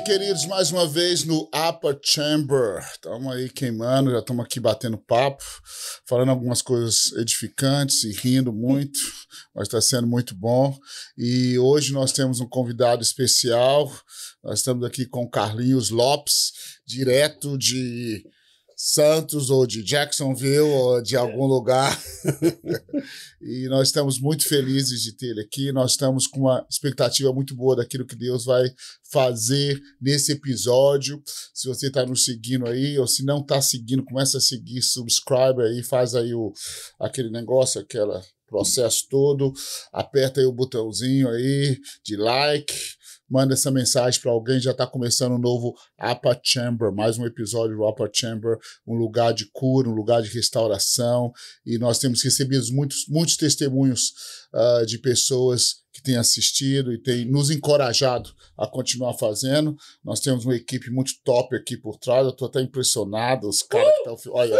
queridos, mais uma vez no Upper Chamber. Estamos aí queimando, já estamos aqui batendo papo, falando algumas coisas edificantes e rindo muito, mas está sendo muito bom. E hoje nós temos um convidado especial. Nós estamos aqui com Carlinhos Lopes, direto de Santos ou de Jacksonville ou de é. algum é. lugar. e nós estamos muito felizes de ter ele aqui. Nós estamos com uma expectativa muito boa daquilo que Deus vai fazer nesse episódio. Se você está nos seguindo aí ou se não está seguindo, começa a seguir, subscribe aí, faz aí o, aquele negócio, aquele processo todo, aperta aí o botãozinho aí de like, manda essa mensagem para alguém. Já está começando um novo Upper Chamber, mais um episódio do Upper Chamber, um lugar de cura, um lugar de restauração. E nós temos recebido muitos, muitos testemunhos uh, de pessoas que tem assistido e tem nos encorajado a continuar fazendo. Nós temos uma equipe muito top aqui por trás. Eu estou até impressionado. Os caras que estão Olha,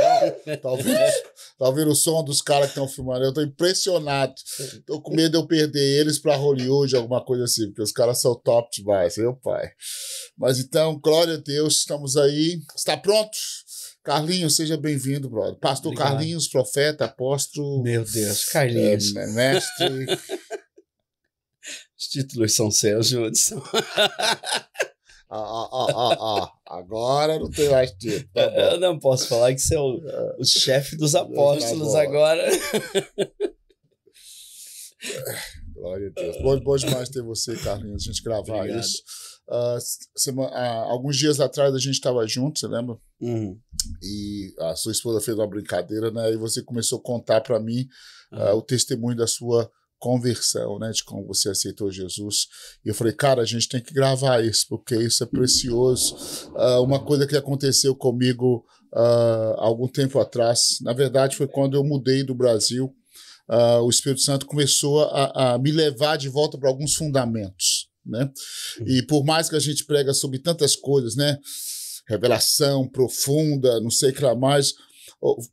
está ouvindo, tá ouvindo o som dos caras que estão filmando. Eu estou impressionado. Estou com medo de eu perder eles para Hollywood, alguma coisa assim, porque os caras são top demais, meu pai. Mas então, glória a Deus, estamos aí. Está pronto? Carlinhos, seja bem-vindo, brother. Pastor Obrigado. Carlinhos, profeta, apóstolo. Meu Deus, Carlinhos. É, mestre. Os títulos são seus, Júlio. Ah, ó, ah, ó, ah, ah, agora não tem mais título. Tá eu é, não posso falar que você é o, é. o chefe dos apóstolos agora. Glória a Deus. Bom, bom demais ter você, Carlinhos, a gente gravar Obrigado. isso. Uh, semana, uh, alguns dias atrás a gente estava junto, você lembra? Uhum. E a sua esposa fez uma brincadeira, né? E você começou a contar para mim uhum. o testemunho da sua conversão, né, de como você aceitou Jesus. E eu falei, cara, a gente tem que gravar isso, porque isso é precioso. Uh, uma coisa que aconteceu comigo uh, algum tempo atrás, na verdade, foi quando eu mudei do Brasil. Uh, o Espírito Santo começou a, a me levar de volta para alguns fundamentos, né? E por mais que a gente prega sobre tantas coisas, né? Revelação profunda, não sei o que lá mais,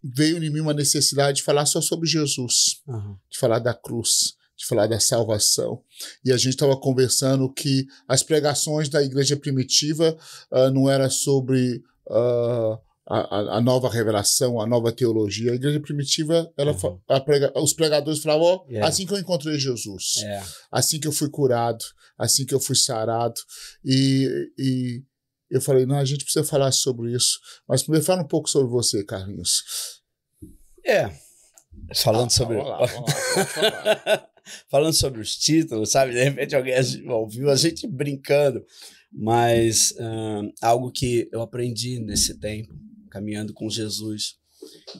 veio em mim uma necessidade de falar só sobre Jesus, uhum. de falar da cruz, de falar da salvação. E a gente estava conversando que as pregações da igreja primitiva uh, não era sobre uh, a, a, nova revelação, a nova teologia. A igreja primitiva, ela, uhum. prega, os pregadores falavam: oh, yeah. É. assim que eu encontrei Jesus, yeah. É. assim que eu fui curado, assim que eu fui sarado. E, e eu falei, não, a gente precisa falar sobre isso. Mas primeiro fala um pouco sobre você, Carlinhos. É. Falando ah, tá, sobre. Lá, lá, falando sobre os títulos, sabe? De repente alguém ouviu a gente brincando. Mas ah, algo que eu aprendi nesse tempo, caminhando com Jesus,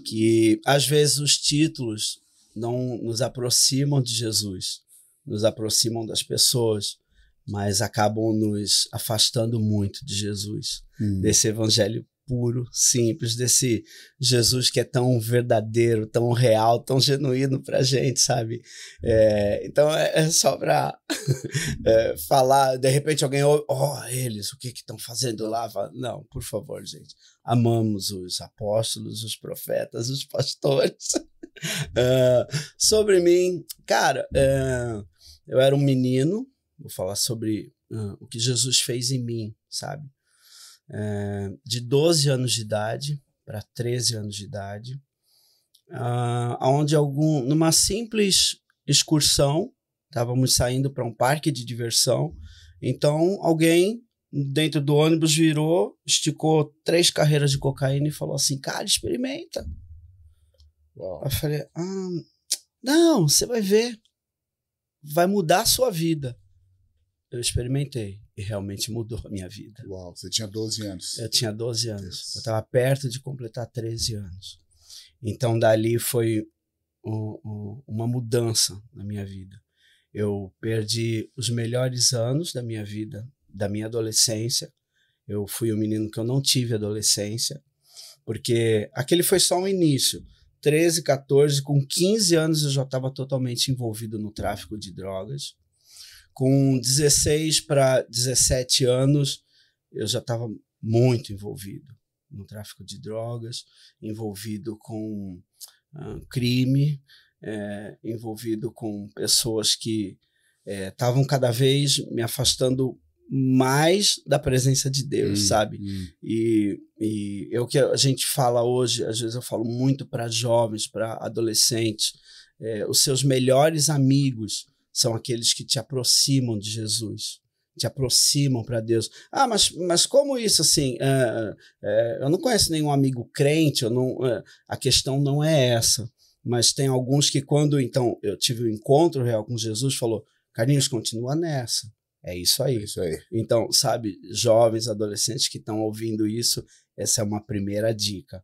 que às vezes os títulos não nos aproximam de Jesus, nos aproximam das pessoas mas acabam nos afastando muito de Jesus, hum. desse evangelho puro, simples, desse Jesus que é tão verdadeiro, tão real, tão genuíno para gente, sabe? É, então é, é só para é, falar, de repente alguém ouve, ó, oh, eles, o que estão fazendo lá? Não, por favor, gente, amamos os apóstolos, os profetas, os pastores. Ah, sobre mim, cara, é, eu era um menino, Vou falar sobre uh, o que Jesus fez em mim, sabe? Uh, de 12 anos de idade para 13 anos de idade, uh, onde algum, numa simples excursão, estávamos saindo para um parque de diversão, então alguém dentro do ônibus virou, esticou três carreiras de cocaína e falou assim: Cara, experimenta. Eu falei: ah, Não, você vai ver. Vai mudar a sua vida eu experimentei e realmente mudou a minha vida. Uau, você tinha 12 anos. Eu tinha 12 anos. Deus. Eu estava perto de completar 13 anos. Então, dali foi uma mudança na minha vida. Eu perdi os melhores anos da minha vida, da minha adolescência. Eu fui um menino que eu não tive adolescência, porque aquele foi só um início. 13, 14, com 15 anos eu já estava totalmente envolvido no tráfico de drogas com 16 para 17 anos, eu já estava muito envolvido no tráfico de drogas, envolvido com uh, crime, é, envolvido com pessoas que estavam é, cada vez me afastando mais da presença de Deus, hum, sabe? Hum. E, e é o que a gente fala hoje, às vezes eu falo muito para jovens, para adolescentes, é, os seus melhores amigos são aqueles que te aproximam de Jesus, te aproximam para Deus. Ah, mas, mas como isso assim? Uh, uh, eu não conheço nenhum amigo crente, eu não, uh, a questão não é essa. Mas tem alguns que, quando então eu tive o um encontro real com Jesus, falou: Carlinhos, continua nessa. É isso aí. É isso aí. Então, sabe, jovens, adolescentes que estão ouvindo isso, essa é uma primeira dica.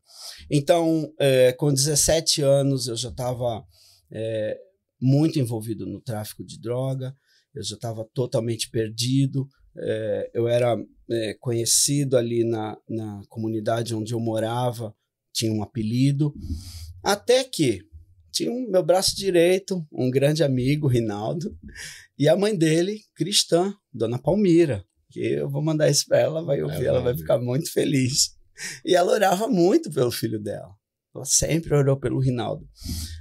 Então, é, com 17 anos, eu já estava é, muito envolvido no tráfico de droga, eu já estava totalmente perdido. É, eu era é, conhecido ali na, na comunidade onde eu morava, tinha um apelido. Até que tinha um, meu braço direito, um grande amigo, Rinaldo, e a mãe dele, cristã, Dona Palmira, que eu vou mandar isso para ela, vai ouvir, é ela vai ficar muito feliz. E ela orava muito pelo filho dela. Ela sempre orou pelo Rinaldo.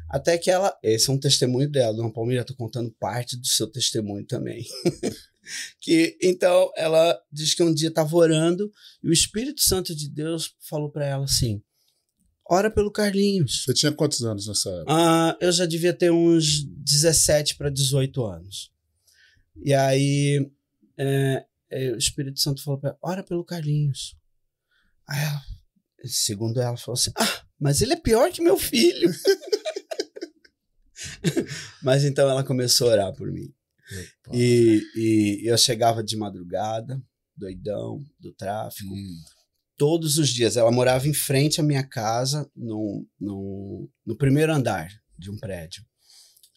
Até que ela. Esse é um testemunho dela, Dona Palmeira, tô contando parte do seu testemunho também. que Então, ela diz que um dia estava orando e o Espírito Santo de Deus falou para ela assim: ora pelo Carlinhos. Você tinha quantos anos nessa época? Ah, eu já devia ter uns 17 para 18 anos. E aí é, é, o Espírito Santo falou para ela, ora pelo Carlinhos. Aí ela, segundo ela, falou assim, ah, mas ele é pior que meu filho. mas então ela começou a orar por mim. E, e, eu chegava de madrugada, doidão, do tráfico. Hum. Todos os dias. Ela morava em frente à minha casa, no, no, no primeiro andar de um prédio.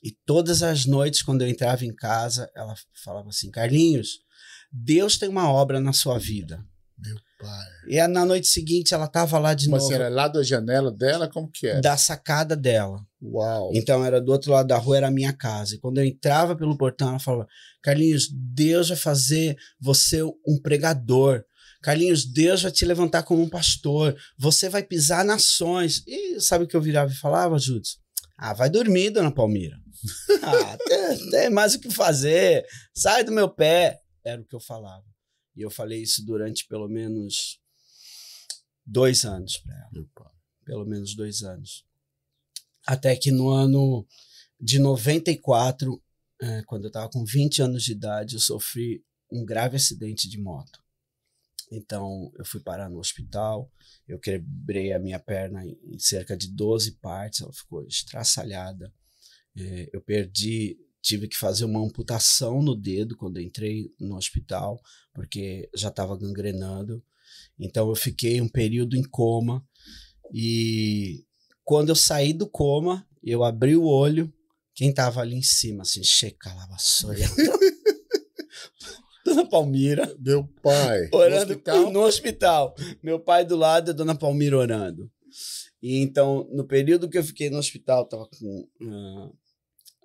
E todas as noites, quando eu entrava em casa, ela falava assim: Carlinhos, Deus tem uma obra na sua vida. Meu e na noite seguinte ela tava lá de Mas assim, novo. Mas era lá da janela dela? Como que era? Da sacada dela. Uau. Então era do outro lado da rua, era a minha casa. E quando eu entrava pelo portão, ela falava: Carlinhos, Deus vai fazer você um pregador. Carlinhos, Deus vai te levantar como um pastor. Você vai pisar nações. E sabe o que eu virava e falava, Júdice? Ah, vai dormir, dona Palmira. ah, tem, tem mais o que fazer. Sai do meu pé. Era o que eu falava. E eu falei isso durante pelo menos dois anos para ela. Pelo menos dois anos. Até que no ano de 94, é, quando eu estava com 20 anos de idade, eu sofri um grave acidente de moto. Então, eu fui parar no hospital, eu quebrei a minha perna em cerca de 12 partes, ela ficou estraçalhada. É, eu perdi tive que fazer uma amputação no dedo quando entrei no hospital, porque já estava gangrenando. Então eu fiquei um período em coma e quando eu saí do coma, eu abri o olho, quem tava ali em cima, assim, checa lá, vassoura. Dona Palmira. Meu pai. Orando no hospital? no hospital. Meu pai do lado e Dona Palmira orando. E então, no período que eu fiquei no hospital, tava com uh,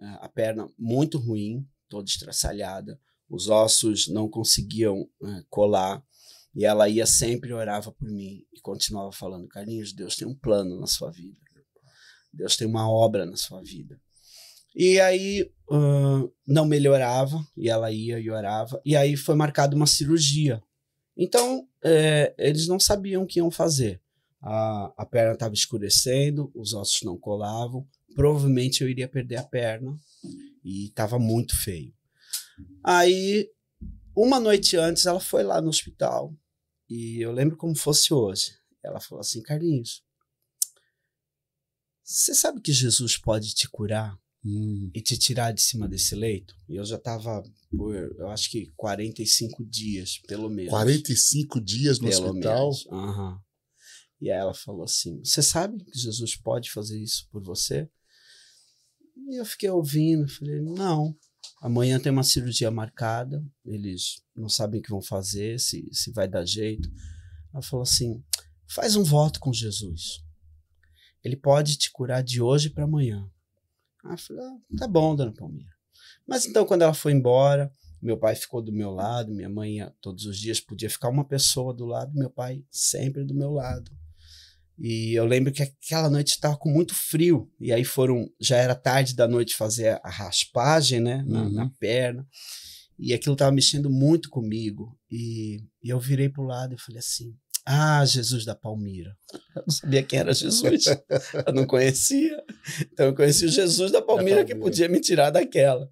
é, a perna muito ruim, toda estraçalhada, os ossos não conseguiam é, colar. E ela ia sempre, orava por mim e continuava falando: Carlinhos, Deus tem um plano na sua vida. Deus tem uma obra na sua vida. E aí uh, não melhorava, e ela ia e orava. E aí foi marcada uma cirurgia. Então, é, eles não sabiam o que iam fazer. A, a perna estava escurecendo, os ossos não colavam, provavelmente eu iria perder a perna e tava muito feio. Aí, uma noite antes, ela foi lá no hospital e eu lembro como fosse hoje. Ela falou assim: Carlinhos, você sabe que Jesus pode te curar hum. e te tirar de cima desse leito? E eu já tava por, eu acho que 45 dias, pelo menos. 45 dias no pelo hospital? Menos. E aí ela falou assim: Você sabe que Jesus pode fazer isso por você? E eu fiquei ouvindo, falei, não. Amanhã tem uma cirurgia marcada, eles não sabem o que vão fazer, se, se vai dar jeito. Ela falou assim: faz um voto com Jesus. Ele pode te curar de hoje para amanhã. eu falei: ah, tá bom, dona Palmeira. Mas então, quando ela foi embora, meu pai ficou do meu lado, minha mãe todos os dias podia ficar uma pessoa do lado, meu pai sempre do meu lado. E eu lembro que aquela noite estava com muito frio. E aí foram, já era tarde da noite fazer a raspagem, né? Na, uhum. na perna. E aquilo estava mexendo muito comigo. E, e eu virei para o lado e falei assim: Ah, Jesus da Palmira. Eu não sabia quem era Jesus. eu não conhecia. Então eu conheci o Jesus da Palmira, que podia me tirar daquela.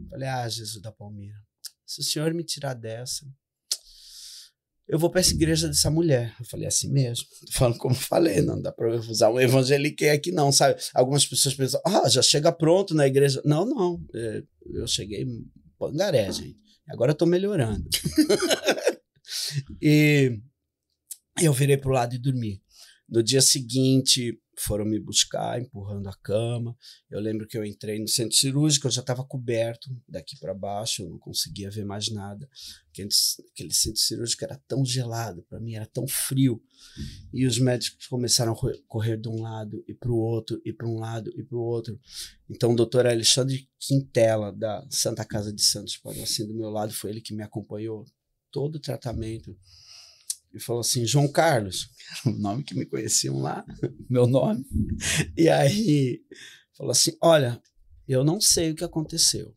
Eu falei: Ah, Jesus da Palmira, se o senhor me tirar dessa, eu vou para essa igreja dessa mulher. Eu falei, é assim mesmo. Tô falando como falei, não dá para usar um evangelique aqui não, sabe? Algumas pessoas pensam, ah, já chega pronto na igreja. Não, não. É, eu cheguei pangaré, gente. Agora eu estou melhorando. e eu virei pro lado e dormi. No dia seguinte, foram me buscar, empurrando a cama. Eu lembro que eu entrei no centro cirúrgico, eu já estava coberto daqui para baixo, eu não conseguia ver mais nada. Aquele, aquele centro cirúrgico era tão gelado, para mim era tão frio. E os médicos começaram a correr de um lado e para o outro, e para um lado e para o outro. Então, o doutor Alexandre Quintela, da Santa Casa de Santos, parou assim do meu lado, foi ele que me acompanhou todo o tratamento e falou assim: João Carlos, o nome que me conheciam lá, meu nome. E aí falou assim: Olha, eu não sei o que aconteceu,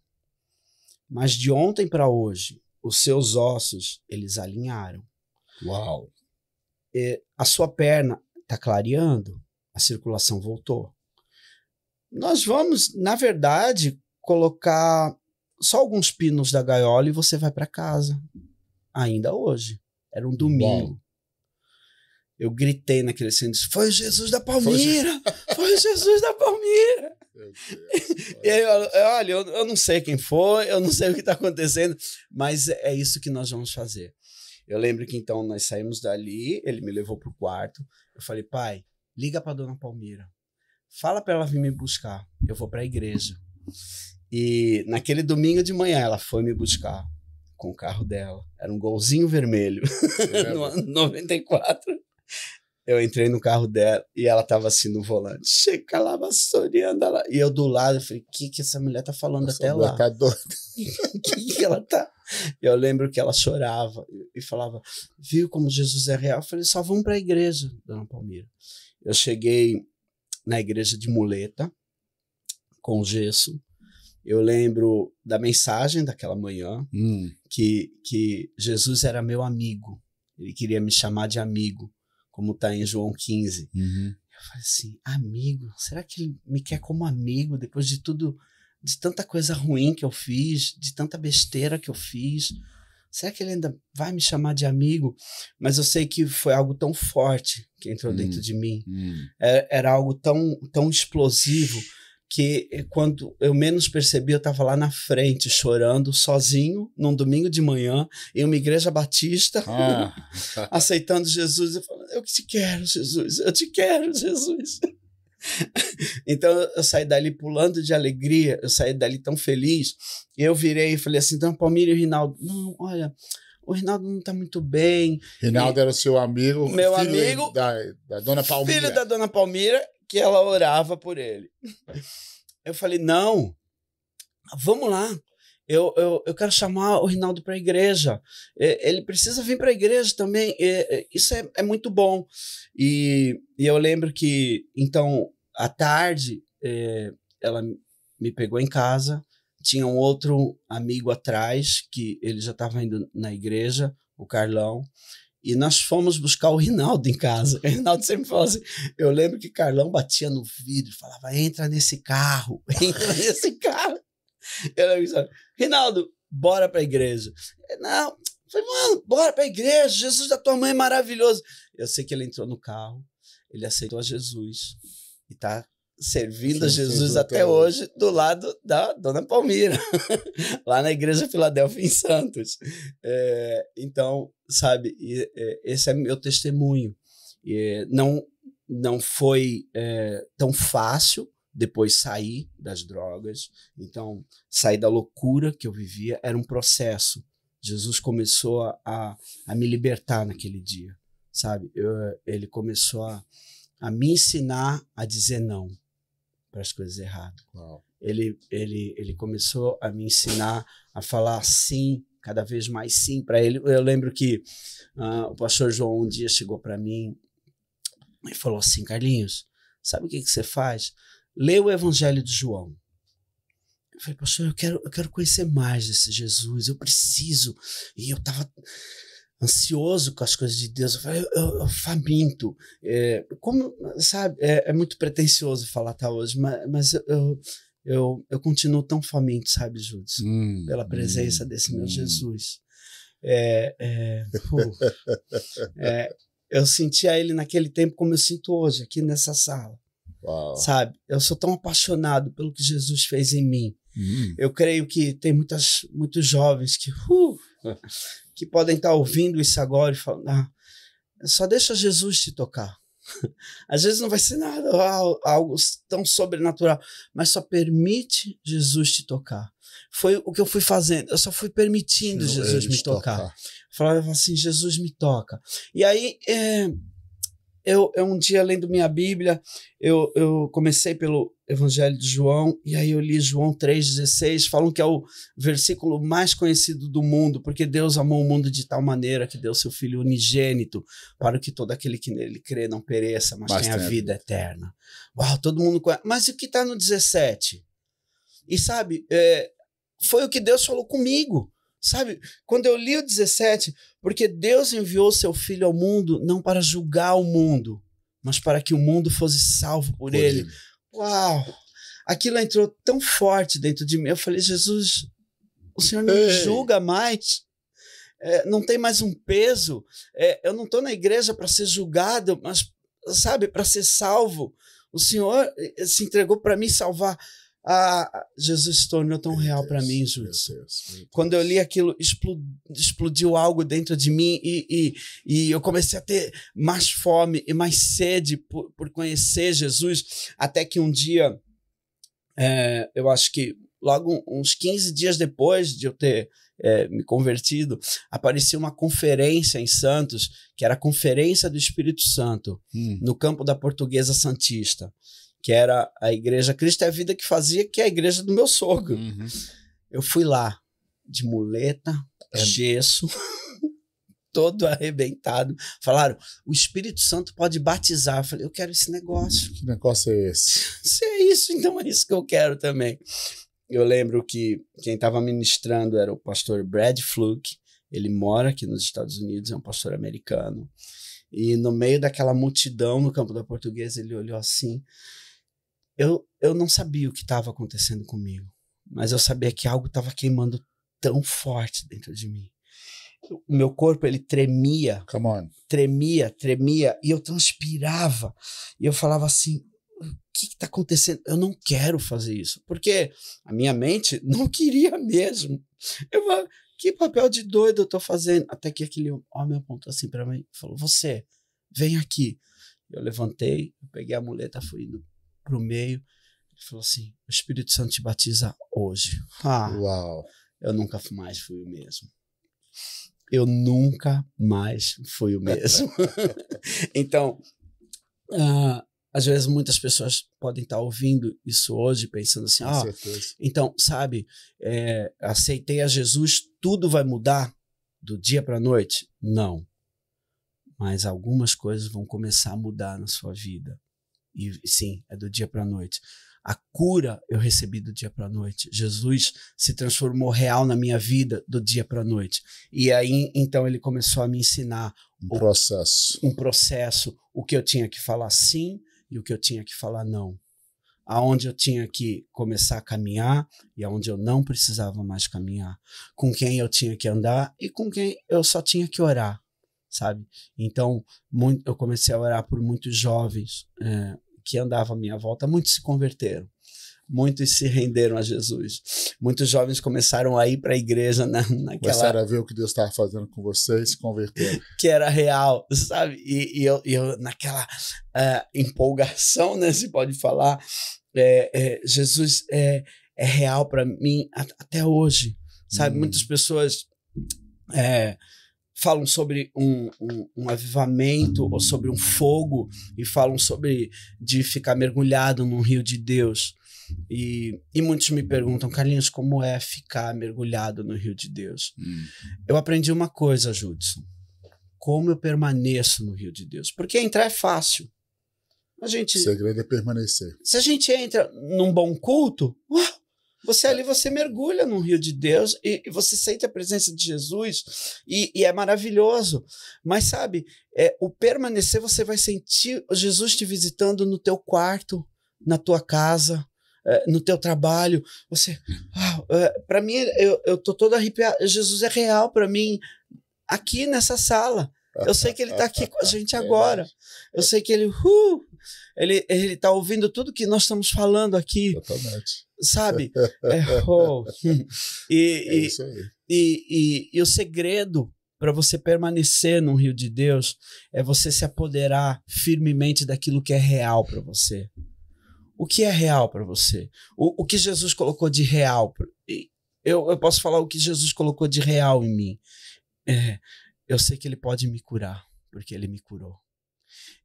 mas de ontem para hoje, os seus ossos eles alinharam. Uau! E a sua perna está clareando, a circulação voltou. Nós vamos, na verdade, colocar só alguns pinos da gaiola e você vai para casa, ainda hoje. Era um domingo. Eu gritei naquele centro, assim, foi Jesus da Palmeira! Foi Jesus da Palmeira! e aí, olha, eu, eu, não sei quem foi, eu não sei o que está acontecendo, mas é, é isso que nós vamos fazer. Eu lembro que então nós saímos dali, ele me levou pro quarto, eu falei, pai, liga para dona Palmeira, fala para ela vir me buscar, eu vou para a igreja. E naquele domingo de manhã ela foi me buscar com o carro dela. Era um golzinho vermelho, é, no ano 94. Eu entrei no carro dela e ela tava assim no volante. Chega lá, vassourando ela. E eu do lado, eu falei, o que que essa mulher tá falando Nossa, até lá? Tá doida. que que ela tá? Eu lembro que ela chorava e falava, viu como Jesus é real? Eu falei, só vamos pra igreja, dona Palmira. Eu cheguei na igreja de muleta, com gesso, eu lembro da mensagem daquela manhã hum. que, que Jesus era meu amigo. Ele queria me chamar de amigo, como está em João 15. Uhum. Eu falei assim, amigo, será que ele me quer como amigo depois de tudo, de tanta coisa ruim que eu fiz, de tanta besteira que eu fiz? Será que ele ainda vai me chamar de amigo? Mas eu sei que foi algo tão forte que entrou dentro hum. de mim. Era, hum. é, era, algo tão, tão explosivo que quando eu menos percebi, eu estava lá na frente chorando, sozinho, num domingo de manhã, em uma igreja batista, ah. aceitando Jesus. Eu falando, eu te quero, Jesus, eu te quero, Jesus. então eu saí dali pulando de alegria, eu saí dali tão feliz. E eu virei e falei assim: então, Palmeira e Rinaldo, não, olha, o Rinaldo não está muito bem. Rinaldo e... era seu amigo, meu amigo da, da, dona Palmira. Filho da dona Palmira que ela orava por ele. Eu falei, não, vamos lá. Eu, eu, eu quero chamar o Rinaldo para a igreja. Ele precisa vir para a igreja também. Isso é, é muito bom. E, e eu lembro que, então, à tarde, é, ela me pegou em casa. Tinha um outro amigo atrás, que ele já estava indo na igreja, o Carlão. E nós fomos buscar o Rinaldo em casa. O Rinaldo sempre falou assim: eu lembro que Carlão batia no vidro, falava: entra nesse carro, entra nesse carro. Eu lembro que Rinaldo, bora pra igreja. Não, eu falei, mano, bora pra igreja, Jesus da tua mãe é maravilhoso. Eu sei que ele entrou no carro, ele aceitou a Jesus e tá servindo a Jesus sim, até hoje do lado da Dona Palmira, lá na Igreja Filadélfia em Santos. É, então, sabe, é, esse é meu testemunho. É, não, não foi é, tão fácil depois sair das drogas. Então, sair da loucura que eu vivia era um processo. Jesus começou a, a me libertar naquele dia, sabe? Eu, ele começou a, a me ensinar a dizer não para as coisas erradas. Uau. Ele, ele, ele começou a me ensinar a falar sim, cada vez mais sim para ele. Eu lembro que uh, o pastor João um dia chegou para mim e falou assim: Carlinhos, sabe o que, que você faz? Lê o Evangelho de João. Eu falei, pastor, eu quero, eu quero conhecer mais desse Jesus, eu preciso. E eu estava ansioso com as coisas de Deus. Eu falei, eu, eu, eu faminto. É, como, sabe, é, é, muito pretencioso falar até hoje, mas, mas eu, eu, eu, continuo tão faminto, sabe, Judas? Hum, pela presença hum, desse meu hum. Jesus. É, é, é, eu sentia ele naquele tempo como eu sinto hoje, aqui nessa sala. Uau. Sabe? Eu sou tão apaixonado pelo que Jesus fez em mim. Hum. Eu creio que tem muitas, muitos jovens que uh, que podem estar ouvindo isso agora e falando, ah, só deixa Jesus te tocar. Às vezes não vai ser nada, algo tão sobrenatural, mas só permite Jesus te tocar. Foi o que eu fui fazendo, eu só fui permitindo Jesus me tocar. tocar. Falava assim: Jesus me toca. E aí, é, eu, eu um dia lendo minha Bíblia, eu, eu comecei pelo Evangelho de João, e aí eu li João 3,16, falam que é o versículo mais conhecido do mundo, porque Deus amou o mundo de tal maneira que deu seu Filho unigênito, para que todo aquele que nele crê não pereça, mas Bastante. tenha vida eterna. Uau, todo mundo conhece. Mas o que está no 17? E sabe, é, foi o que Deus falou comigo. Sabe, quando eu li o 17, porque Deus enviou seu filho ao mundo não para julgar o mundo, mas para que o mundo fosse salvo por, por ele. ele. Uau! Aquilo entrou tão forte dentro de mim. Eu falei, Jesus, o Senhor não julga mais. É, não tem mais um peso. É, eu não estou na igreja para ser julgado, mas, sabe, para ser salvo. O Senhor eh, se entregou para me salvar. Ah, Jesus se tornou tão meu real para mim, Júlio. Quando eu li aquilo, explodiu algo dentro de mim e, e, e, eu comecei a ter mais fome e mais sede por, por conhecer Jesus. Até que um dia, é, eu acho que logo uns 15 dias depois de eu ter é, me convertido, apareceu uma conferência em Santos, que era a Conferência do Espírito Santo, hum. no campo da Portuguesa Santista que era a Igreja Cristo é a Vida que fazia, que é a igreja do meu sogro. Uhum. Eu fui lá de muleta, é. gesso, todo arrebentado. Falaram, o Espírito Santo pode batizar. Eu falei, eu quero esse negócio. Que negócio é esse? Se é isso, então é isso que eu quero também. Eu lembro que quem estava ministrando era o pastor Brad Fluke. Ele mora aqui nos Estados Unidos, é um pastor americano. E no meio daquela multidão no campo da portuguesa, ele olhou assim eu, eu não sabia o que estava acontecendo comigo, mas eu sabia que algo estava queimando tão forte dentro de mim. O meu corpo ele tremia, tremia, tremia e eu transpirava e eu falava assim: o que está acontecendo? Eu não quero fazer isso, porque a minha mente não queria mesmo. Eu falava, que papel de doido eu tô fazendo? Até que aquele homem apontou assim para mim, e falou: você, vem aqui. Eu levantei, peguei a muleta, fui indo para o meio. Ele falou assim: o Espírito Santo te batiza hoje. Ah, Uau. Eu nunca mais fui o mesmo. Eu nunca mais fui o mesmo. então, uh, às vezes muitas pessoas podem estar ouvindo isso hoje, pensando assim: ah, então, sabe, é, aceitei a Jesus, tudo vai mudar do dia para a noite? Não. Mas algumas coisas vão começar a mudar na sua vida. E sim, é do dia para a noite. A cura eu recebi do dia para a noite. Jesus se transformou real na minha vida do dia para a noite. E aí então ele começou a me ensinar um o, processo. Um processo, o que eu tinha que falar sim e o que eu tinha que falar não. Aonde eu tinha que começar a caminhar e aonde eu não precisava mais caminhar. Com quem eu tinha que andar e com quem eu só tinha que orar, sabe? Então, muito, eu comecei a orar por muitos jovens. É, que andava à minha volta, muitos se converteram. Muitos se renderam a Jesus. Muitos jovens começaram a ir para a igreja na, naquela. Começaram a ver o que Deus estava fazendo com vocês, se converteram. que era real, sabe? E, e eu, eu, naquela uh, empolgação, né? Se pode falar, é, é, Jesus é, é real para mim até hoje, sabe? Hum. Muitas pessoas. É, falam sobre um, um, um, avivamento ou sobre um fogo e falam sobre de ficar mergulhado num rio de Deus. E, e muitos me perguntam, Carlinhos, como é ficar mergulhado no rio de Deus? Hum. Eu aprendi uma coisa, Judson. Como eu permaneço no rio de Deus? Porque entrar é fácil. A gente, o segredo é permanecer. Se a gente entra num bom culto, uau, você é. ali, você mergulha no rio de Deus e, e você sente a presença de Jesus e, e é maravilhoso. Mas sabe, é, o permanecer, você vai sentir Jesus te visitando no teu quarto, na tua casa, é, no teu trabalho. Você, ah, é, para mim, eu, eu tô todo arrepiado. Jesus é real para mim aqui nessa sala. Eu sei que ele está aqui com a gente é agora. Eu sei que ele, uh, ele, ele tá ouvindo tudo que nós estamos falando aqui. Totalmente sabe? É, oh. É e, é e, e, e o segredo para você permanecer no Rio de Deus é você se apoderar firmemente daquilo que é real para você. O que é real para você? O, o que Jesus colocou de real? Eu, eu posso falar o que Jesus colocou de real em mim. É, eu sei que Ele pode me curar, porque Ele me curou.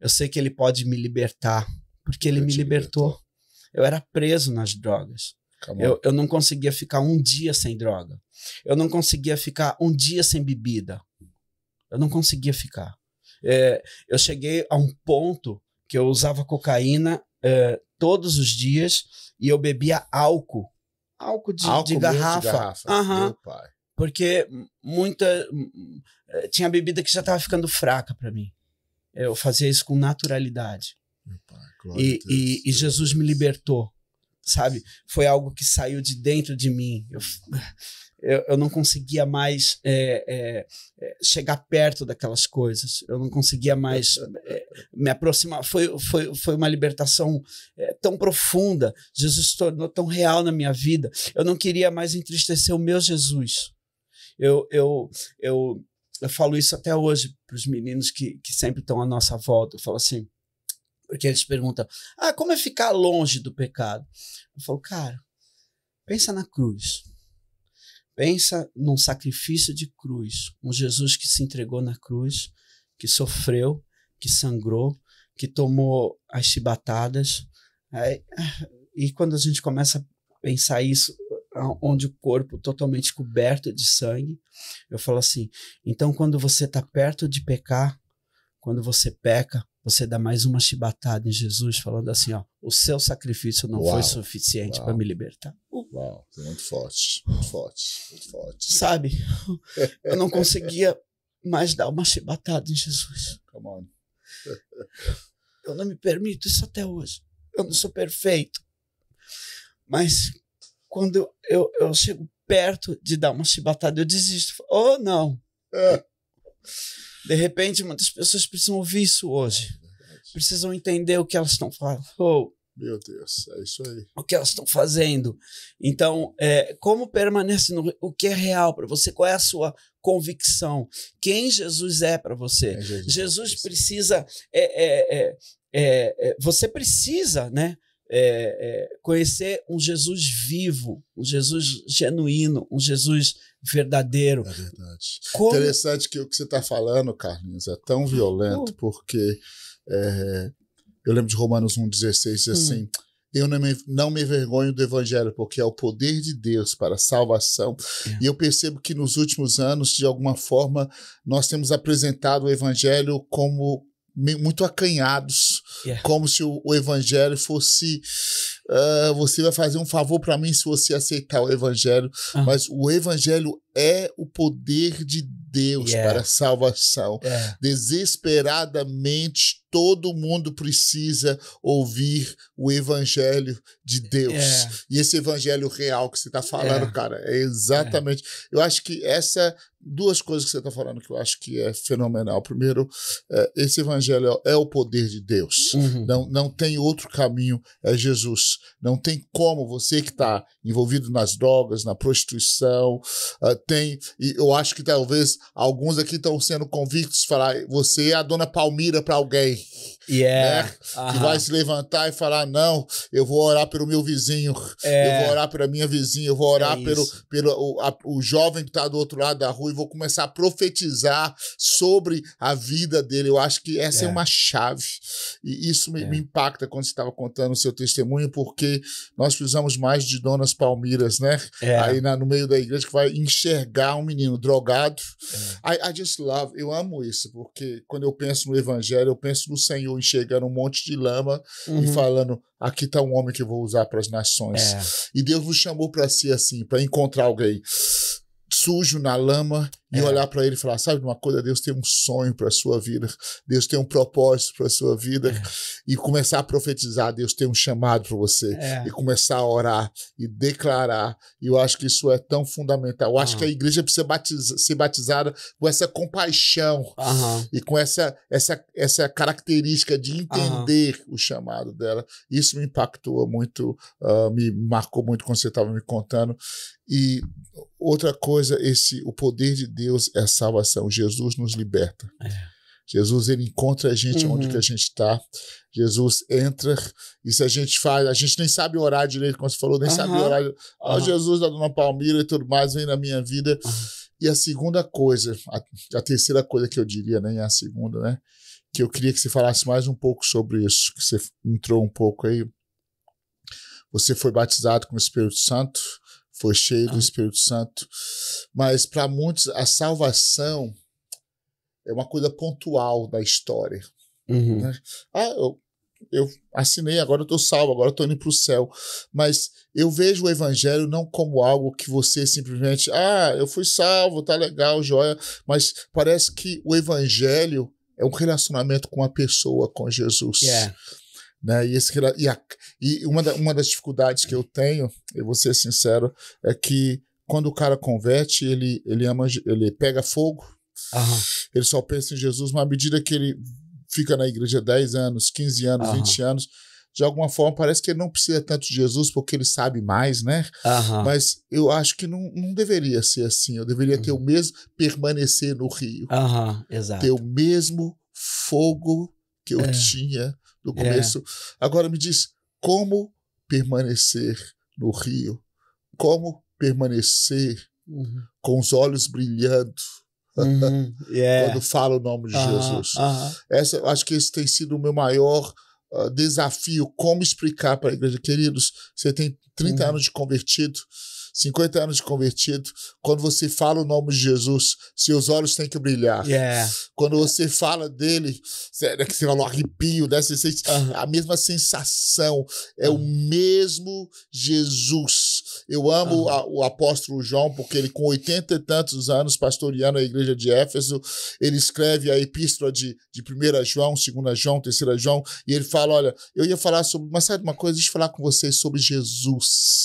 Eu sei que Ele pode me libertar, porque Ele, me libertou. libertou eu era preso nas drogas. Eu, eu, não conseguia ficar um dia sem droga. Eu não conseguia ficar um dia sem bebida. Eu não conseguia ficar. É, eu cheguei a um ponto que eu usava cocaína é, todos os dias e eu bebia álcool. Álcool de, álcool de garrafa. De garrafa. Uhum. Porque muita. É, tinha bebida que já estava ficando fraca para mim. Eu fazia isso com naturalidade. Meu pai e, e, e Jesus me libertou, sabe? Foi algo que saiu de dentro de mim. Eu, eu, eu não conseguia mais é, é, é chegar perto daquelas coisas. Eu não conseguia mais é, me aproximar. Foi, foi, foi uma libertação é, tão profunda. Jesus se tornou tão real na minha vida. Eu não queria mais entristecer o meu Jesus. Eu, eu, eu, eu falo isso até hoje para os meninos que, que sempre estão à nossa volta. Eu falo assim: porque eles perguntam: ah, como é ficar longe do pecado? Eu falo, cara, pensa na cruz. Pensa num sacrifício de cruz, um Jesus que se entregou na cruz, que sofreu, que sangrou, que tomou as chibatadas. É, e quando a gente começa a pensar isso, onde o corpo totalmente coberto de sangue, eu falo assim: então quando você está perto de pecar, quando você peca, você dá mais uma chibatada em Jesus, falando assim: ó, o seu sacrifício não Uau. foi suficiente para me libertar. Uh. Uau, muito forte, muito forte, muito forte. Sabe, eu não conseguia mais dar uma chibatada em Jesus. Come on. eu não me permito isso até hoje. Eu não sou perfeito. Mas quando eu, eu, eu chego perto de dar uma chibatada, eu desisto. Oh, não. É. De repente, muitas pessoas precisam ouvir isso hoje. É precisam entender o que elas estão falando. Oh, Meu Deus, é isso aí. O que elas estão fazendo. Então, é, como permanece no, o que é real para você? Qual é a sua convicção? Quem Jesus é para você? Jesus, é Jesus, precisa. É, é, é, você precisa, né? é, é, conhecer um Jesus vivo, um Jesus genuíno, um Jesus verdadeiro. É verdade. Como... Interessante que o que você está falando, Carlinhos, é tão violento, porque é, eu lembro de Romanos 1,16 assim. Hum. Eu não me, não me vergonho do Evangelho, porque é o poder de Deus para a salvação. É. E eu percebo que nos últimos anos, de alguma forma, nós temos apresentado o Evangelho como muito acanhados, yeah. como se o, o evangelho fosse uh, você vai fazer um favor para mim se você aceitar o evangelho, ah. mas o evangelho é o poder de Deus yeah. para a salvação. Yeah. Desesperadamente todo mundo precisa ouvir o evangelho de Deus. E esse evangelho real que você está falando, cara, é exatamente. Eu acho que essa duas coisas que você está falando que eu acho que é fenomenal. Primeiro, é, esse evangelho é o poder de Deus. Uhum. Não, não tem outro caminho, é Jesus. Não tem como você que está envolvido nas drogas, na prostituição, uh, tem. E eu acho que talvez alguns aqui estão sendo convictos de falar: você é a dona Palmira para alguém. Yeah. É, né? Que vai se levantar e falar: não, eu vou orar pelo meu vizinho, é. eu vou orar pela minha vizinha, eu vou orar é pelo, pelo o, a, o jovem que está do outro lado da rua e vou começar a profetizar sobre a vida dele. Eu acho que essa é, é uma chave. E isso me, é. me impacta quando você estava contando o seu testemunho, porque nós precisamos mais de donas palmeiras, né? É. Aí na, no meio da igreja que vai enxergar um menino drogado. I, I just love, eu amo isso, porque quando eu penso no evangelho, eu penso no Senhor Brasil enxergando um monte de lama uhum. e falando: aqui está um homem que eu vou usar para as nações. É. E Deus nos chamou para si assim, para encontrar alguém sujo na lama é. e olhar para ele e falar: sabe de uma coisa, Deus tem um sonho para a sua vida, Deus tem um propósito para a sua vida, é. e começar a profetizar: Deus tem um chamado para você, é. e começar a orar e declarar. E eu acho que isso é tão fundamental. Eu acho uhum. que a igreja precisa batiza, ser batizada com essa compaixão uhum. e com essa, essa, essa característica de entender uhum. o chamado dela. Isso me impactou muito, uh, me marcou muito quando você estava me contando. E Outra coisa, esse o poder de Deus é a salvação. Jesus nos liberta. É. Jesus ele encontra a gente uhum. onde que a gente está. Jesus entra e se a gente faz, a gente nem sabe orar direito, como você falou, nem uhum. sabe orar. oh, uhum. Jesus tá da Dona Palmira e tudo mais vem na minha vida. E a segunda coisa, a, a, terceira coisa que eu diria, nem né, a segunda, né? Que eu queria que você falasse mais um pouco sobre isso, que você entrou um pouco aí. Você foi batizado com o Espírito Santo foi cheio do Espírito Santo. Mas para muitos, a salvação é uma coisa pontual da história. Uhum. Né? Ah, eu, eu assinei, agora eu estou salvo, agora eu estou indo para o céu. Mas eu vejo o evangelho não como algo que você simplesmente, ah, eu fui salvo, tá legal, joia. Mas parece que o evangelho é um relacionamento com a pessoa, com Jesus. Yeah. É. Né? E, esse, e, a, e uma, da, uma das dificuldades que eu tenho, eu vou ser sincero, é que quando o cara converte, ele, ele, ama, ele pega fogo, Aham. ele só pensa em Jesus, mas à medida que ele fica na igreja 10 anos, 15 anos, Aham. 20 anos, de alguma forma parece que ele não precisa tanto de Jesus porque ele sabe mais, né? Aham. Mas eu acho que não, não deveria ser assim. Eu deveria ter o uhum. mesmo, permanecer no rio. Aham, exato. Ter o mesmo fogo que eu é. tinha do é. começo. É. Agora me diz, como permanecer no rio? Como permanecer uhum. com os olhos brilhando? Uhum. Yeah. É. Quando falo o nome de uhum. Jesus. Essa, acho que esse tem sido o meu maior uh, desafio, como explicar para a igreja. Queridos, você tem 30 uhum. anos de convertido, 50 anos de convertido, quando você fala o nome de Jesus, seus olhos têm que brilhar. Yeah. Quando você fala dele, será né, que você falou arrepio, né? Você sente a mesma sensação. É o mesmo Jesus eu amo a, o apóstolo João, porque ele, com oitenta e tantos anos, pastoreando a igreja de Éfeso, ele escreve a epístola de, de 1 João, 2 João, 3 João, e ele fala: Olha, eu ia falar sobre, mas sabe uma coisa? Deixa eu falar com vocês sobre Jesus.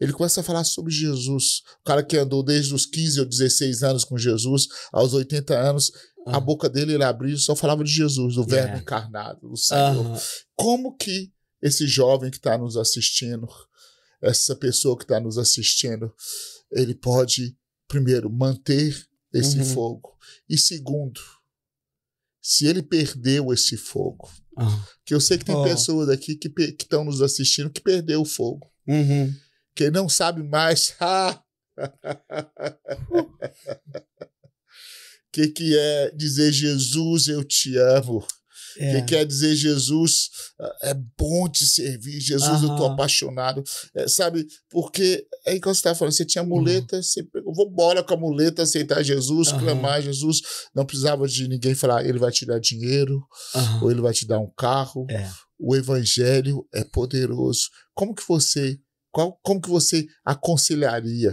Ele começa a falar sobre Jesus. O cara que andou desde os 15 ou 16 anos com Jesus, aos 80 anos, a boca dele ele abriu só falava de Jesus, do yeah. verbo é. encarnado, do Senhor. Como que esse jovem que está nos assistindo, essa pessoa que está nos assistindo, ele pode, primeiro, manter esse uhum. fogo. E segundo, se ele perdeu esse fogo, ah. que eu sei que tem oh. pessoas aqui que estão nos assistindo que perdeu o fogo, uhum. que não sabe mais O uh. que que é dizer Jesus eu te amo, é. Que quer dizer Jesus, ah, é bom te servir, Jesus, uh -huh. eu tô apaixonado. É, sabe, porque é igual você estava falando, você tinha muleta, hum. você pegou, vou embora com a muleta, aceitar Jesus, clamar Jesus. Não precisava de ninguém falar, ele vai te dar dinheiro, ou ele vai te dar um carro. É. O evangelho é poderoso. Como que você, qual, como que você aconselharia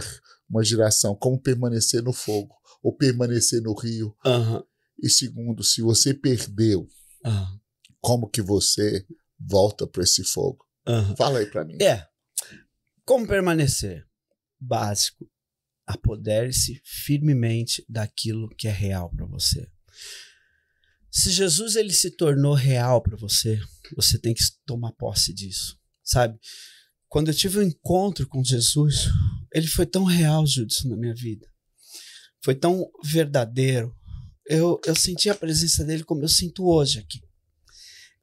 uma geração como permanecer no fogo ou permanecer no rio? E segundo, se você perdeu, como que você volta para esse fogo? Fala aí para mim. É. Como permanecer? Básico. Apodere-se firmemente daquilo que é real para você. Se Jesus ele se tornou real para você, você tem que tomar posse disso, sabe? Quando eu tive um encontro com Jesus, ele foi tão real, Judson, na minha vida. Foi tão verdadeiro, eu, eu senti a presença dele como eu sinto hoje aqui.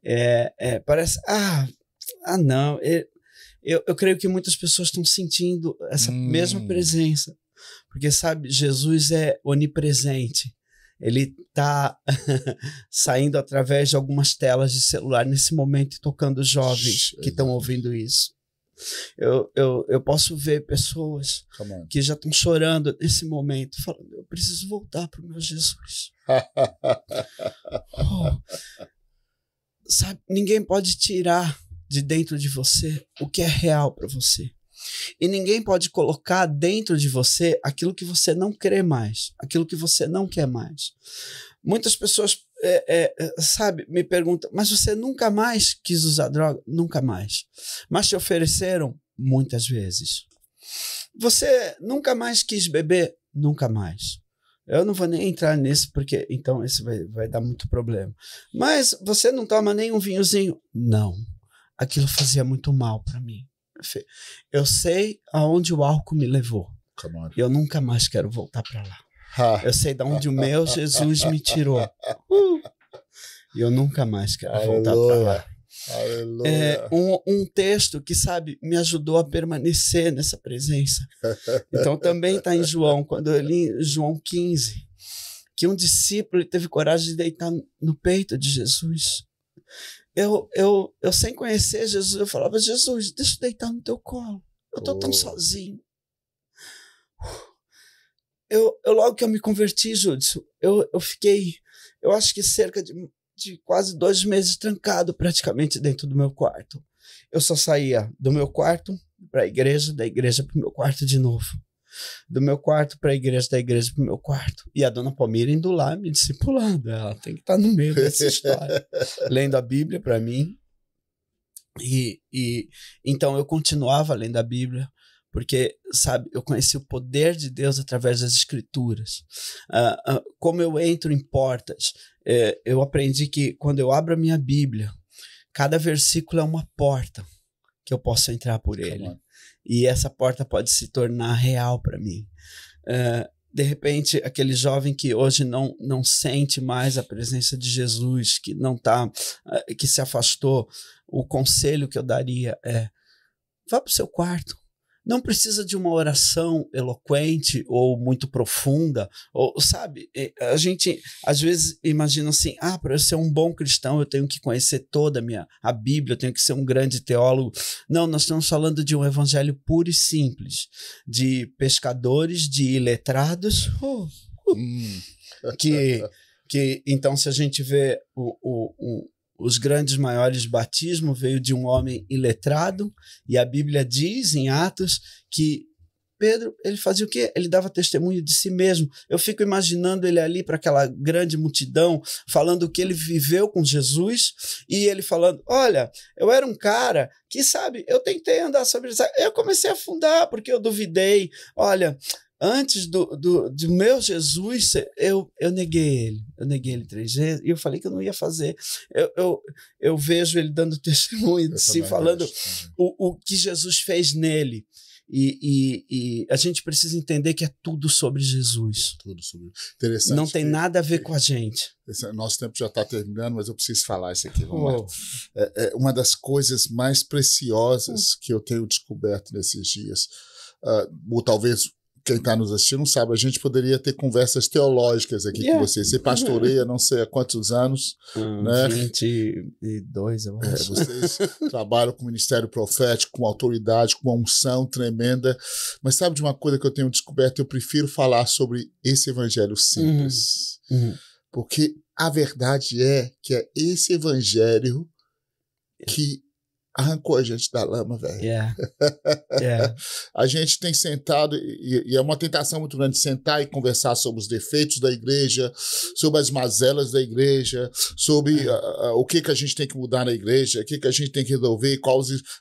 É, é, parece, ah, ah não, eu, eu, eu creio que muitas pessoas estão sentindo essa hum. mesma presença, porque sabe, Jesus é onipresente, ele está saindo através de algumas telas de celular nesse momento tocando jovens que estão ouvindo isso. Eu, eu, eu posso ver pessoas que já estão chorando nesse momento, falando: eu preciso voltar para o meu Jesus. oh, sabe, ninguém pode tirar de dentro de você o que é real para você. E ninguém pode colocar dentro de você aquilo que você não crê mais, aquilo que você não quer mais. Muitas pessoas é, é, é, sabe, me pergunta, mas você nunca mais quis usar droga? Nunca mais. Mas te ofereceram? Muitas vezes. Você nunca mais quis beber? Nunca mais. Eu não vou nem entrar nisso, porque então isso vai, vai dar muito problema. Mas você não toma nenhum vinhozinho? Não. Aquilo fazia muito mal para mim. Eu sei aonde o álcool me levou. Eu nunca mais quero voltar para lá. Eu sei de onde o meu Jesus me tirou. Uh! E eu nunca mais quero Aleluia. voltar para lá. Aleluia. É um, um, texto que, sabe, me ajudou a permanecer nessa presença. Então também está em João, quando eu li João 15, que um discípulo teve coragem de deitar no peito de Jesus. Eu, eu, eu sem conhecer Jesus, eu falava, Jesus, deixa eu deitar no teu colo. Eu estou tão oh. sozinho. Uh eu, eu logo que eu me converti, Júdice, eu, eu fiquei, eu acho que cerca de, de quase dois meses trancado praticamente dentro do meu quarto. Eu só saía do meu quarto para a igreja, da igreja para o meu quarto de novo. Do meu quarto para a igreja, da igreja para o meu quarto. E a dona Palmeira indo lá me discipulando. Ela tem que estar tá no meio dessa história. Lendo a Bíblia para mim, e, e, então eu continuava lendo a Bíblia, porque, sabe, eu conheci o poder de Deus através das Escrituras. Uh, uh, como eu entro em portas, uh, eu aprendi que quando eu abro a minha Bíblia, cada versículo é uma porta que eu posso entrar por ele. E essa porta pode se tornar real para mim. Uh, de repente, aquele jovem que hoje não, não sente mais a presença de Jesus, que não tá, uh, que se afastou, o conselho que eu daria é: vá para o seu quarto, não precisa de uma oração eloquente ou muito profunda, ou sabe? A gente às vezes imagina assim: ah, para eu ser um bom cristão, eu tenho que conhecer toda a minha a Bíblia, eu tenho que ser um grande teólogo. Não, nós estamos falando de um evangelho puro e simples, de pescadores, de iletrados, uh, uh, hum. que que então se a gente vê o, o os grandes maiores batismo veio de um homem iletrado e a Bíblia diz em Atos que Pedro, ele fazia o quê? Ele dava testemunho de si mesmo. Eu fico imaginando ele ali para aquela grande multidão, falando o que ele viveu com Jesus, e ele falando: Olha, eu era um cara que, sabe, eu tentei andar sobre. Eu comecei a afundar porque eu duvidei. Olha, antes do, do, do, meu Jesus, eu, eu neguei ele. Eu neguei ele três vezes e eu falei que eu não ia fazer. Eu, eu, eu vejo ele dando testemunho de si, falando o, o que Jesus fez nele. E, e, e, a gente precisa entender que é tudo sobre Jesus. É tudo sobre Interessante. Não tem nada a ver é com a gente. É, nosso tempo já está terminando, mas eu preciso falar isso aqui. Oh. É, é uma das coisas mais preciosas hum. que eu tenho descoberto nesses dias, uh, ou talvez quem está nos assistindo sabe, a gente poderia ter conversas teológicas aqui yeah. com você. Você pastoreia não sei há quantos anos, hum, né? 22, eu é, acho. É, vocês trabalham com o ministério profético, com autoridade, com uma unção tremenda. Mas sabe de uma coisa que eu tenho descoberto? Eu prefiro falar sobre esse evangelho simples. Uhum. Uhum. Porque a verdade é que é esse evangelho que arrancou a gente da lama, velho. Yeah. yeah. a gente tem sentado, e, e, é uma tentação muito grande sentar e conversar sobre os defeitos da igreja, sobre as mazelas da igreja, sobre uh, uh, o que, que a gente tem que mudar na igreja, o que, que a gente tem que resolver, quais.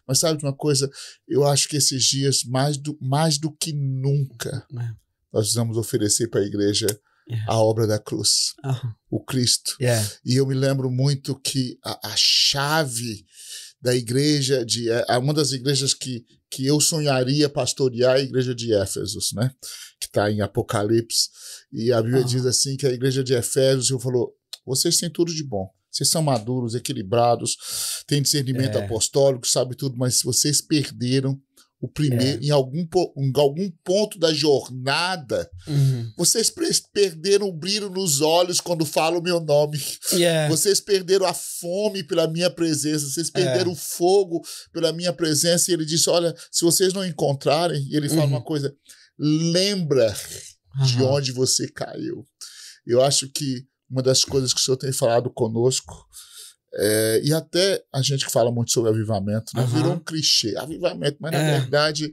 Mas sabe de uma coisa? Eu acho que esses dias, mais do, mais do que nunca, yeah. É. nós precisamos oferecer para a igreja. Yeah. a obra da cruz, uh -huh. o Cristo. Yeah. E eu me lembro muito que a, a chave da igreja de é, é uma das igrejas que, que eu sonharia pastorear é a igreja de Éfeso, né? Que está em Apocalipse. E a Bíblia ah. diz assim que a igreja de Éfeso, o Senhor falou: vocês têm tudo de bom. Vocês são maduros, equilibrados, têm discernimento é. apostólico, sabe tudo, mas vocês perderam o primeiro, é. em, algum, em algum ponto da jornada, uhum. vocês perderam o brilho nos olhos quando falam o meu nome. Yeah. Vocês perderam a fome pela minha presença, vocês perderam é. o fogo pela minha presença. E ele disse: Olha, se vocês não encontrarem, ele fala uma uhum. coisa: lembra uhum. de onde você caiu. Eu acho que uma das coisas que o senhor tem falado conosco é, e até a gente que fala muito sobre avivamento, né? uhum. virou um clichê, avivamento, mas na é. verdade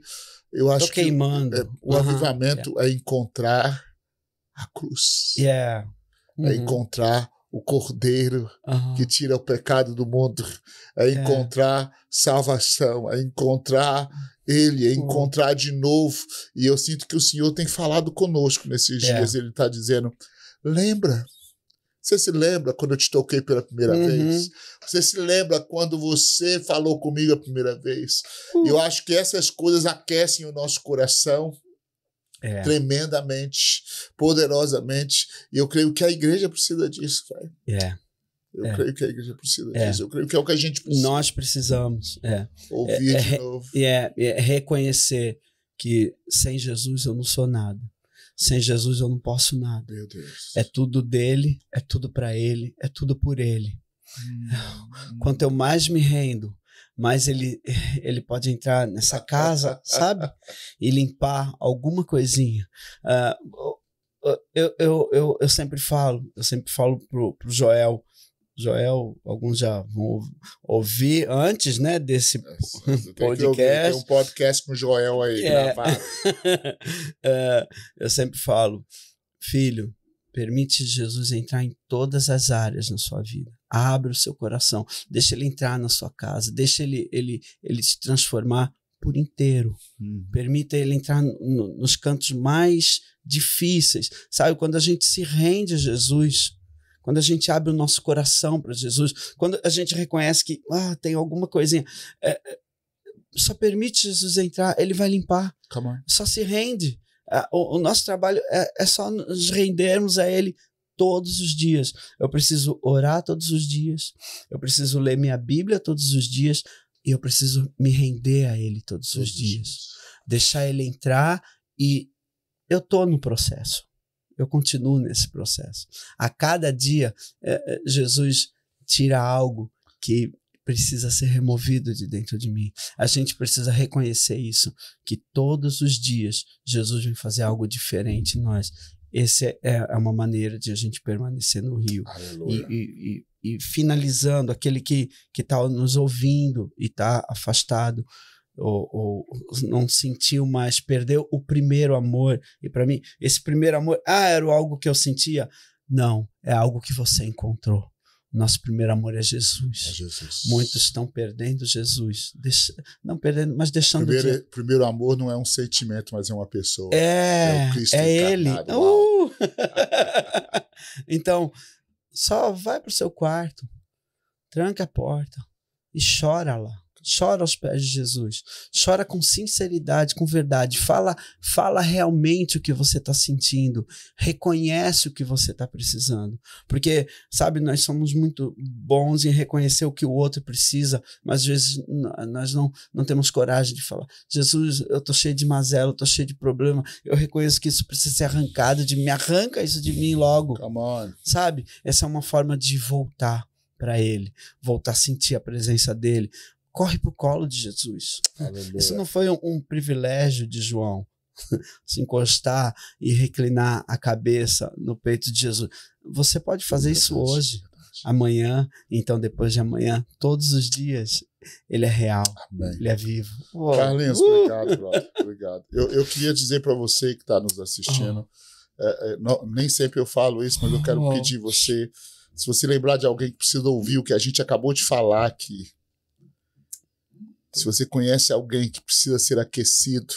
eu acho Tô que queimando. É, o uhum. avivamento yeah. É. é encontrar a cruz. Yeah. É uhum. É encontrar o cordeiro uhum. que tira o pecado do mundo, é encontrar salvação, é encontrar ele, é uhum. encontrar de novo. E eu sinto que o Senhor tem falado conosco nesses dias, ele está dizendo: lembra, você se lembra quando eu te toquei pela primeira uhum. vez? Você se lembra quando você falou comigo a primeira vez? Uhum. Eu acho que essas coisas aquecem o nosso coração é. tremendamente, poderosamente. E eu creio que a igreja precisa disso, velho. É. Eu é. creio que a igreja precisa é. disso. Eu creio que é o que a gente precisa. Nós precisamos. É. Ouvir é, de é, novo. É, e é reconhecer que sem Jesus eu não sou nada. Sem Jesus eu não posso nada. Meu Deus. É tudo dele, é tudo para ele, é tudo por ele. Hum. Quanto eu mais me rendo, mais ele, ele pode entrar nessa casa, sabe? E limpar alguma coisinha. Uh, eu, eu, eu, eu sempre falo, eu sempre falo pro, pro Joel, Joel, alguns já vão ouvir antes, né, desse é, Você podcast. Tem, um podcast com o Joel aí é. gravado. é, eu sempre falo, filho, permite Jesus entrar em todas as áreas na sua vida. Abre o seu coração, deixa ele entrar na sua casa, deixa ele ele ele te transformar por inteiro. Hum. Permita ele entrar no, nos cantos mais difíceis. Sabe, quando a gente se rende a Jesus, quando a gente abre o nosso coração para Jesus, quando a gente reconhece que ah, tem alguma coisinha, é, é só permite Jesus entrar, ele vai limpar. Só se rende. O, o nosso trabalho é, é só nos rendermos a ele todos os dias. Eu preciso orar todos os dias, eu preciso ler minha Bíblia todos os dias e eu preciso me render a ele todos, todos os dias. dias. Deixar ele entrar e eu tô no processo eu continuo nesse processo. A cada dia, é, é, Jesus tira algo que precisa ser removido de dentro de mim. A gente precisa reconhecer isso, que todos os dias Jesus vem fazer algo diferente em nós. Essa é, é uma maneira de a gente permanecer no rio. E, e, e, e, finalizando, aquele que está nos ouvindo e está afastado, ou, ou não sentiu mais, perdeu o primeiro amor. E para mim, esse primeiro amor, ah, era algo que eu sentia. Não, é algo que você encontrou. Nosso primeiro amor é Jesus. É Jesus. Muitos estão perdendo Jesus. não perdendo, mas deixando primeiro, de... primeiro amor não é um sentimento, mas é uma pessoa. É, é, o Cristo é ele. Uh! então, só vai para o seu quarto, tranca a porta e chora lá chora aos pés de Jesus, chora com sinceridade, com verdade, fala, fala realmente o que você está sentindo, reconhece o que você está precisando, porque sabe nós somos muito bons em reconhecer o que o outro precisa, mas às vezes nós não não temos coragem de falar, Jesus, eu tô cheio de mazela, eu tô cheio de problema, eu reconheço que isso precisa ser arrancado de mim, arranca isso de mim logo, sabe? Essa é uma forma de voltar para ele, voltar a sentir a presença dele, corre para o colo de Jesus. Aleluia. Ah, isso não foi um, um privilégio de João, se encostar e reclinar a cabeça no peito de Jesus. Você pode fazer isso hoje, amanhã, então depois de amanhã, todos os dias. Ele é real, Amém. ele é vivo. Carlinhos, uh! obrigado, brother. Obrigado. Eu, eu queria dizer para você que está nos assistindo, oh. é, é, não, nem sempre eu falo isso, mas eu quero oh. pedir você, se você lembrar de alguém que precisa ouvir o que a gente acabou de falar aqui, se você conhece alguém que precisa ser aquecido,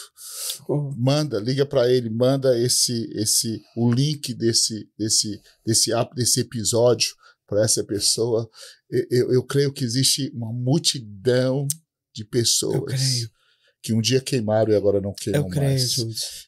uhum. manda, liga para ele, manda esse, esse, o link desse, desse, desse, desse episódio para essa pessoa. Eu, eu, eu, creio que existe uma multidão de pessoas que um dia queimaram e agora não queimam eu creio, mais.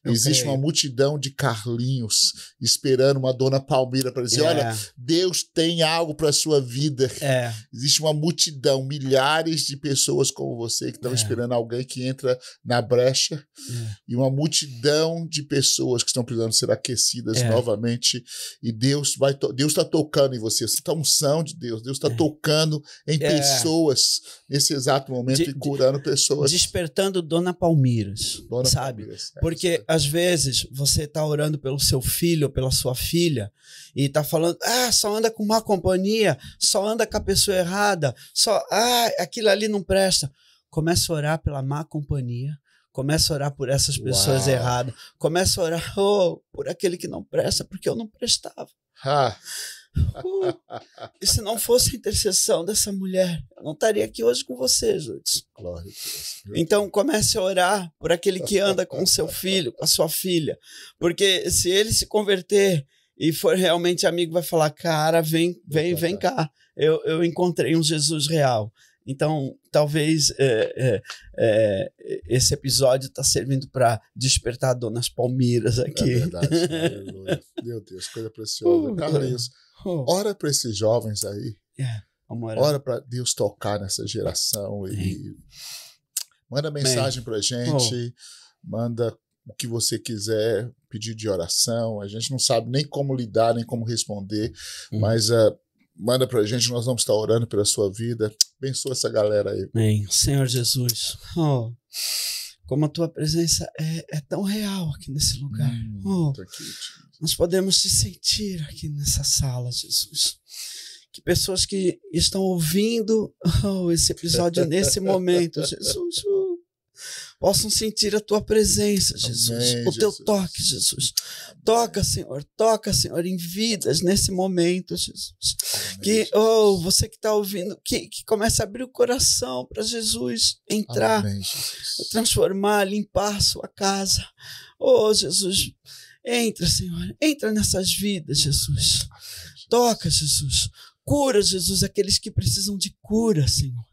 Existe creio. uma multidão de Carlinhos esperando uma dona palmeira para dizer: é. olha, Deus tem algo para a sua vida. É. Existe uma multidão, milhares de pessoas como você que estão é. esperando alguém que entra na brecha é. e uma multidão de pessoas que estão precisando ser aquecidas é. novamente. E Deus vai, Deus está tocando em você. Está unção de Deus. Deus está é. tocando em pessoas nesse exato momento de, e curando pessoas. Despertando Dona Palmeiras, Dona sabe? Palmeiras, é, Porque é. às vezes você tá orando pelo seu filho, ou pela sua filha, e tá falando, ah, só anda com má companhia, só anda com a pessoa errada, só, ah, aquilo ali não presta. Começa a orar pela má companhia, Começa a orar por essas pessoas Uau. erradas. Começa a orar oh, por aquele que não presta, porque eu não prestava. Ha. Uh, e se não fosse a intercessão dessa mulher, eu não estaria aqui hoje com vocês, Lourdes. Então comece a orar por aquele que anda com seu filho, com a sua filha. Porque se ele se converter e for realmente amigo, vai falar: cara, vem, vem, vem cá. Eu, eu encontrei um Jesus real. Então, talvez é, é, é, esse episódio está servindo para despertar Donas Palmeiras é aqui. É verdade. Né? Meu Deus, coisa preciosa. Uh, Carlinhos. Oh. Ora para esses jovens aí. Yeah. É, Ora para Deus tocar nessa geração e manda mensagem para gente, oh. manda o que você quiser, pedido de oração. A gente não sabe nem como lidar, nem como responder, hum. mas uh, manda para gente, nós vamos estar orando pela sua vida. Abençoa essa galera aí. Amém. Senhor Jesus. Oh como a tua presença é, é tão real aqui nesse lugar. Hum, oh, aqui. nós podemos te sentir aqui nessa sala, Jesus. Que pessoas que estão ouvindo oh, esse episódio nesse momento, Jesus. Oh, possam sentir a tua presença, Jesus, Amém, o teu Jesus. toque, Jesus. Toca, Senhor, toca, Senhor, em vidas nesse momento, Jesus. Amém, que, Jesus. oh, você que está ouvindo, que, que comece a abrir o coração para Jesus entrar, Amém, Jesus. transformar, limpar a sua casa. Oh, Jesus, entra, Senhor, entra nessas vidas, Jesus. Toca, Jesus. Cura, Jesus, aqueles que precisam de cura, Senhor.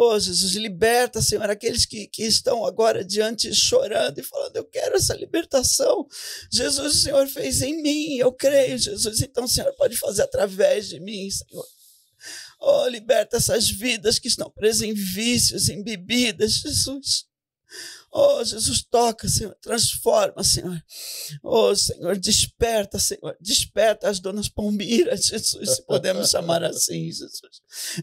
Oh, Jesus, liberta, Senhor, aqueles que, que estão agora diante chorando e falando: Eu quero essa libertação. Jesus, o Senhor fez em mim, eu creio, Jesus. Então, o Senhor pode fazer através de mim, Senhor. Oh, liberta essas vidas que estão presas em vícios, em bebidas, Jesus. Oh, Jesus, toca, Senhor, transforma, Senhor. Oh, Senhor, desperta, Senhor, desperta as donas palmeiras, Jesus, se podemos chamar assim, Jesus.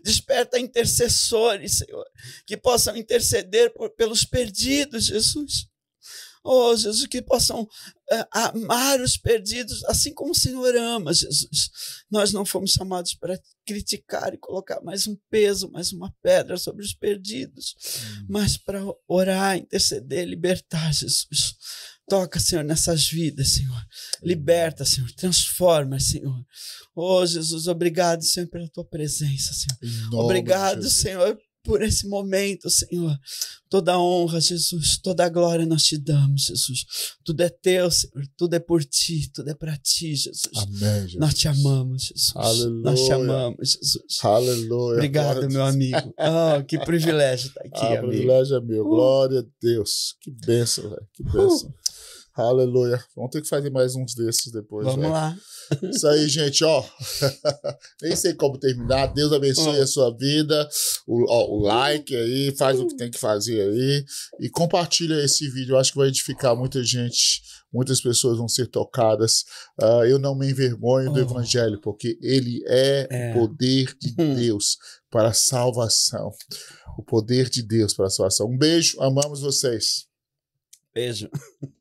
Desperta intercessores, Senhor, que possam interceder por, pelos perdidos, Jesus. Oh, Jesus, que possam eh, amar os perdidos, assim como o Senhor ama, Jesus. Nós não fomos chamados para criticar e colocar mais um peso, mais uma pedra sobre os perdidos, hum. mas para orar, interceder, libertar, Jesus. Toca, Senhor, nessas vidas, Senhor. Liberta, Senhor. Transforma, Senhor. Oh, Jesus, obrigado, Senhor, pela tua presença, Senhor. Obrigado, Senhor, por esse momento, Senhor. Toda honra, Jesus, toda glória nós te damos, Jesus. Tudo é teu, Senhor, tudo é por ti, tudo é para ti, Jesus. Amém, Jesus. Nós te amamos, Jesus. Aleluia. Nós te amamos, Jesus. Aleluia. Obrigado, meu amigo. Oh, que privilégio estar aqui, ah, amigo. privilégio é meu. Uh. Glória a Deus. Que bênção, velho. Que uh. bênção. Uh. Aleluia. Vamos ter que fazer mais uns desses depois. Vamos véio. lá. Isso aí, gente, ó. Nem sei como terminar. Deus abençoe a sua vida. O, ó, o like aí, faz o que uhum. tem que fazer aí. E compartilha esse vídeo. Eu acho que vai edificar muita gente. Muitas pessoas vão ser tocadas. Uh, eu não me envergonho oh. do Evangelho, porque ele é, é. o poder de Deus para a salvação. O poder de Deus para a salvação. Um beijo, amamos vocês. Beijo.